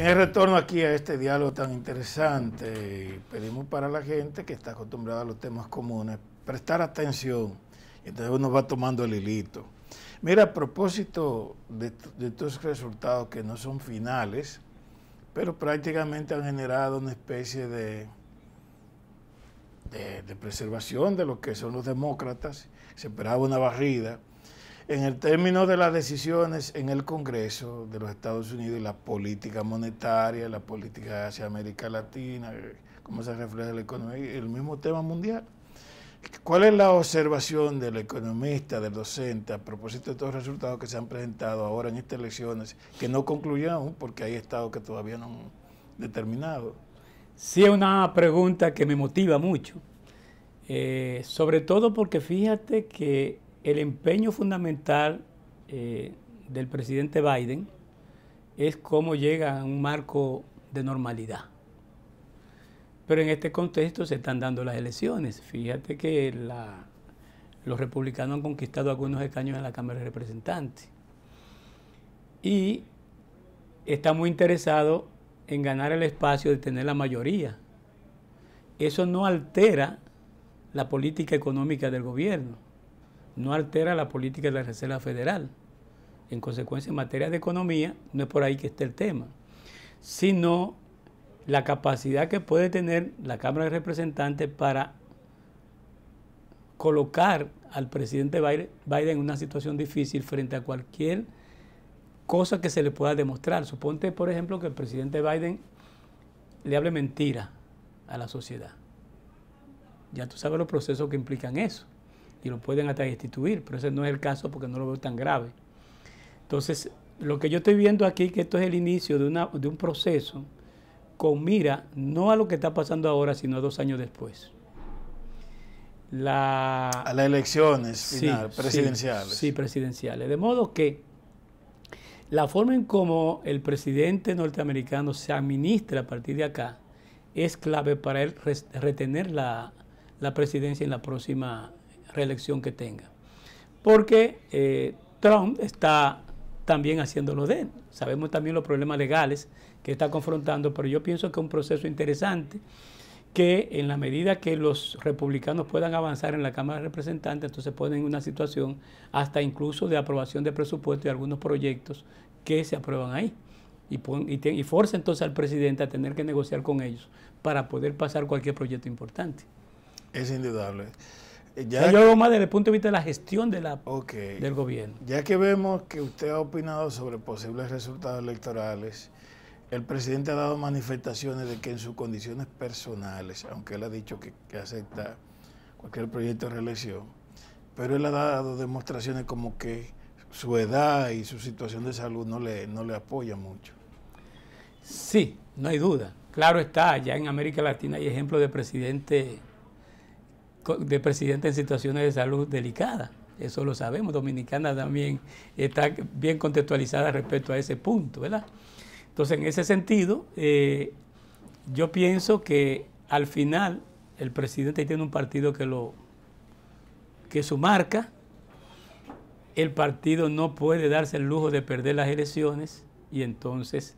En el retorno aquí a este diálogo tan interesante, pedimos para la gente que está acostumbrada a los temas comunes prestar atención. Entonces uno va tomando el hilito. Mira, a propósito de, estos resultados que no son finales, pero prácticamente han generado una especie de, de, de preservación de lo que son los demócratas. Se esperaba una barrida, en el término de las decisiones en el Congreso de los Estados Unidos y la política monetaria, la política hacia América Latina, cómo se refleja la economía el mismo tema mundial. ¿Cuál es la observación del economista, del docente, a propósito de todos los resultados que se han presentado ahora en estas elecciones, que no concluyen porque hay estados que todavía no han determinado? Sí, es una pregunta que me motiva mucho, eh, sobre todo porque fíjate que el empeño fundamental eh, del presidente Biden es cómo llega a un marco de normalidad. Pero en este contexto se están dando las elecciones. Fíjate que los republicanos han conquistado algunos escaños en la Cámara de Representantes. Y está muy interesado en ganar el espacio de tener la mayoría. Eso no altera la política económica del gobierno no altera la política de la Reserva Federal. En consecuencia, en materia de economía, no es por ahí que esté el tema, sino la capacidad que puede tener la Cámara de Representantes para colocar al presidente Biden en una situación difícil frente a cualquier cosa que se le pueda demostrar. Suponte, por ejemplo, que el presidente Biden le hable mentira a la sociedad. Ya tú sabes los procesos que implican eso y lo pueden hasta destituir, pero ese no es el caso porque no lo veo tan grave. Entonces, lo que yo estoy viendo aquí que esto es el inicio de, una, de un proceso con mira no a lo que está pasando ahora, sino a dos años después. a las elecciones presidenciales. Sí, presidenciales. De modo que la forma en cómo el presidente norteamericano se administra a partir de acá es clave para él retener la, la presidencia en la próxima elección que tenga. Porque eh, Trump está también haciéndolo de él. Sabemos también los problemas legales que está confrontando, pero yo pienso que es un proceso interesante que en la medida que los republicanos puedan avanzar en la Cámara de Representantes, entonces ponen en una situación hasta incluso de aprobación de presupuesto y algunos proyectos que se aprueban ahí. Y, entonces al presidente a tener que negociar con ellos para poder pasar cualquier proyecto importante. Es indudable. Eh, ya yo más desde el punto de vista de la gestión de la, del gobierno. Ya que vemos que usted ha opinado sobre posibles resultados electorales, el presidente ha dado manifestaciones de que en sus condiciones personales, aunque él ha dicho que, acepta cualquier proyecto de reelección, pero él ha dado demostraciones como que su edad y su situación de salud no le, no le apoya mucho. Sí, no hay duda. Claro está, ya en América Latina hay ejemplos de presidentes de presidente en situaciones de salud delicadas. Eso lo sabemos, Dominicana también está bien contextualizada respecto a ese punto, ¿verdad? Entonces, en ese sentido, eh, yo pienso que al final el presidente tiene un partido que lo que su marca, el partido no puede darse el lujo de perder las elecciones y entonces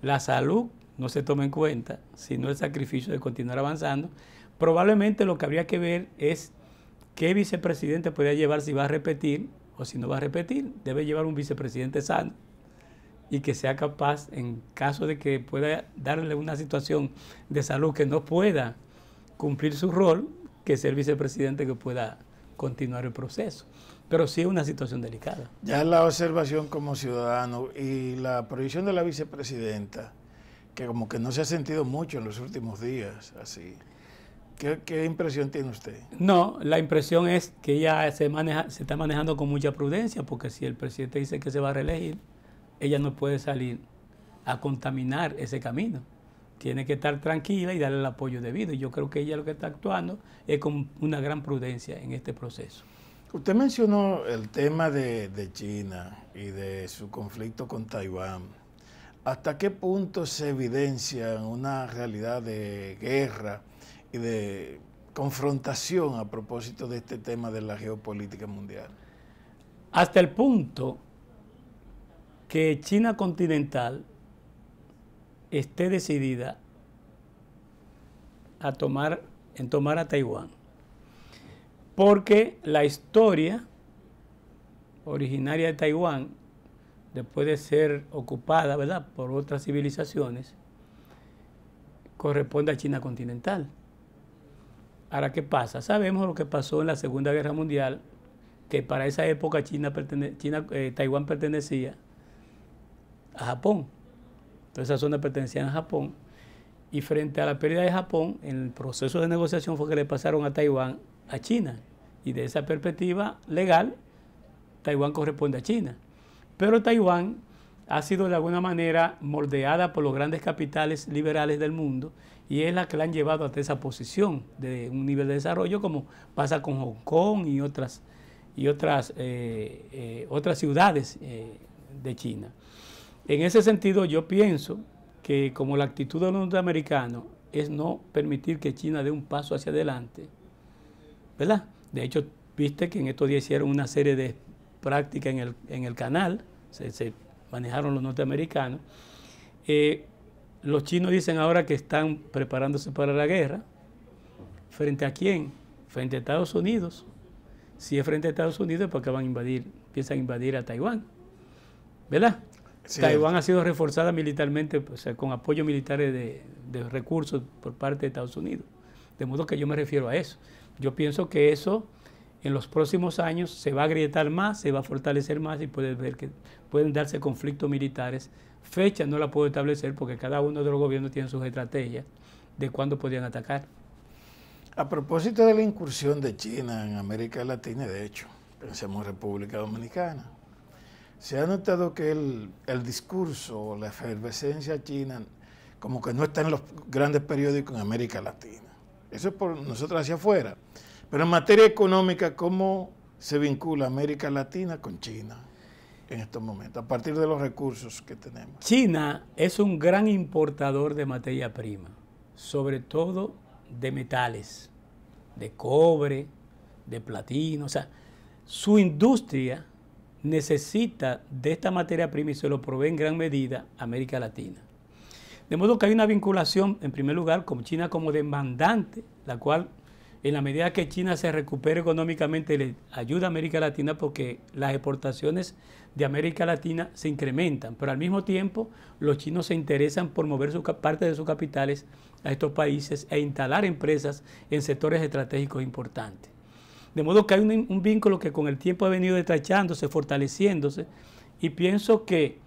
la salud no se toma en cuenta, sino el sacrificio de continuar avanzando Probablemente lo que habría que ver es qué vicepresidente podría llevar si va a repetir o si no va a repetir. Debe llevar un vicepresidente sano y que sea capaz, en caso de que pueda darle una situación de salud que no pueda cumplir su rol, que sea el vicepresidente que pueda continuar el proceso. Pero sí es una situación delicada. Ya la observación como ciudadano y la prohibición de la vicepresidenta, que como que no se ha sentido mucho en los últimos días, así. ¿Qué, impresión tiene usted? No, la impresión es que ella se, está manejando con mucha prudencia, porque si el presidente dice que se va a reelegir, ella no puede salir a contaminar ese camino. Tiene que estar tranquila y darle el apoyo debido. Yo creo que ella lo que está actuando es con una gran prudencia en este proceso. Usted mencionó el tema de, de China y de su conflicto con Taiwán. ¿Hasta qué punto se evidencia una realidad de guerra? y de confrontación a propósito de este tema de la geopolítica mundial. Hasta el punto que China continental esté decidida a tomar, en tomar a Taiwán. Porque la historia originaria de Taiwán, después de ser ocupada ¿verdad? por otras civilizaciones, corresponde a China continental. Ahora, ¿qué pasa? Sabemos lo que pasó en la Segunda Guerra Mundial, que para esa época China, eh, Taiwán pertenecía a Japón. Entonces esa zona pertenecía a Japón. Y frente a la pérdida de Japón, en el proceso de negociación fue que le pasaron a Taiwán a China. Y de esa perspectiva legal, Taiwán corresponde a China. Pero Taiwán ha sido de alguna manera moldeada por los grandes capitales liberales del mundo y es la que la han llevado hasta esa posición de un nivel de desarrollo como pasa con Hong Kong y otras, y otras, eh, eh, otras ciudades eh, de China. En ese sentido yo pienso que como la actitud de los norteamericanos es no permitir que China dé un paso hacia adelante, ¿verdad? De hecho, viste que en estos días hicieron una serie de prácticas en el, canal, se manejaron los norteamericanos. Eh, los chinos dicen ahora que están preparándose para la guerra. ¿Frente a quién? Frente a Estados Unidos. Si es frente a Estados Unidos, porque van a invadir, empiezan a invadir a Taiwán. ¿Verdad? Taiwán ha sido reforzada militarmente, o sea, con apoyo militar de recursos por parte de Estados Unidos. De modo que yo me refiero a eso. Yo pienso que eso en los próximos años se va a agrietar más, se va a fortalecer más y puedes ver que pueden darse conflictos militares. Fecha no la puedo establecer porque cada uno de los gobiernos tiene sus estrategias de cuándo podrían atacar. A propósito de la incursión de China en América Latina, de hecho, pensemos en República Dominicana, se ha notado que el, discurso o la efervescencia china, como que no está en los grandes periódicos en América Latina. Eso es por nosotros hacia afuera. Pero en materia económica, ¿cómo se vincula América Latina con China en estos momentos, a partir de los recursos que tenemos? China es un gran importador de materia prima, sobre todo de metales, de cobre, de platino, o sea, su industria necesita de esta materia prima y se lo provee en gran medida América Latina. De modo que hay una vinculación, en primer lugar, con China como demandante, la cual en la medida que China se recupere económicamente, le ayuda a América Latina porque las exportaciones de América Latina se incrementan, pero al mismo tiempo los chinos se interesan por mover su, parte de sus capitales a estos países e instalar empresas en sectores estratégicos importantes. De modo que hay un, vínculo que con el tiempo ha venido detrachándose, fortaleciéndose, y pienso que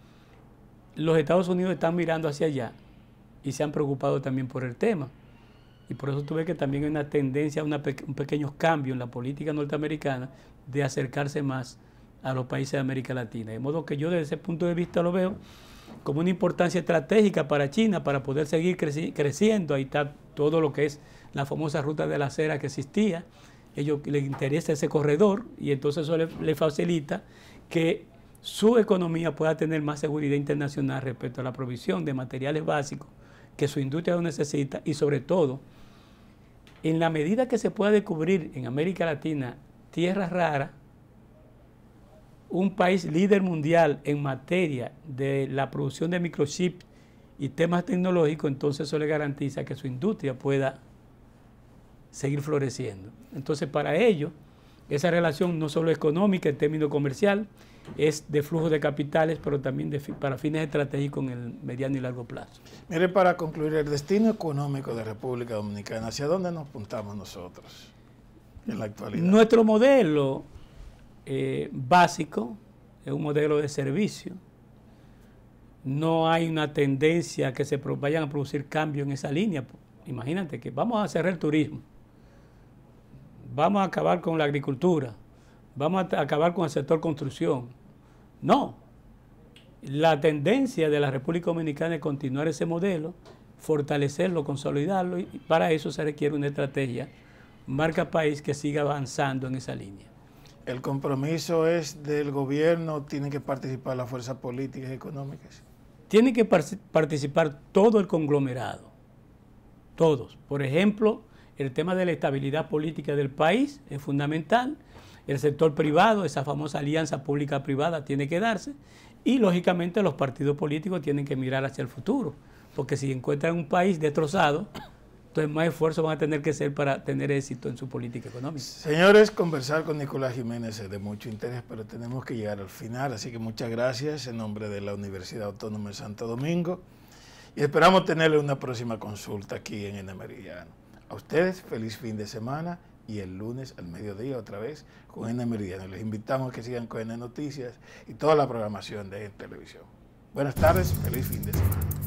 los Estados Unidos están mirando hacia allá y se han preocupado también por el tema. Y por eso tuve que también hay una tendencia, un pequeño cambio en la política norteamericana de acercarse más a los países de América Latina. De modo que yo desde ese punto de vista lo veo como una importancia estratégica para China, para poder seguir creciendo. Ahí está todo lo que es la famosa ruta de la acera que existía. Ellos les interesa ese corredor y entonces eso le facilita que su economía pueda tener más seguridad internacional respecto a la provisión de materiales básicos que su industria necesita y sobre todo en la medida que se pueda descubrir en América Latina tierras raras, un país líder mundial en materia de la producción de microchips y temas tecnológicos, entonces eso le garantiza que su industria pueda seguir floreciendo. Entonces, para ello, esa relación no solo económica en términos comercial, es de flujo de capitales, pero también para fines estratégicos en el mediano y largo plazo. Mire, para concluir, el destino económico de República Dominicana, ¿hacia dónde nos apuntamos nosotros en la actualidad? Nuestro modelo eh, básico es un modelo de servicio. No hay una tendencia que se vayan a producir cambios en esa línea. Imagínate que vamos a cerrar el turismo vamos a acabar con la agricultura, vamos a acabar con el sector construcción. No, la tendencia de la República Dominicana es continuar ese modelo, fortalecerlo, consolidarlo, y para eso se requiere una estrategia, marca país, que siga avanzando en esa línea. El compromiso es del gobierno, tienen que participar las fuerzas políticas y económicas. Tiene que participar todo el conglomerado, todos. Por ejemplo, el tema de la estabilidad política del país es fundamental, el sector privado, esa famosa alianza pública-privada tiene que darse y lógicamente los partidos políticos tienen que mirar hacia el futuro, porque si encuentran un país destrozado, entonces más esfuerzo van a tener que hacer para tener éxito en su política económica. Señores, conversar con Nicolás Jiménez es de mucho interés, pero tenemos que llegar al final, así que muchas gracias en nombre de la Universidad Autónoma de Santo Domingo y esperamos tenerle una próxima consulta aquí en N. Meridiano. A ustedes feliz fin de semana y el lunes al mediodía otra vez con N Meridiano. Les invitamos a que sigan con N Noticias y toda la programación de N Televisión. Buenas tardes, feliz fin de semana.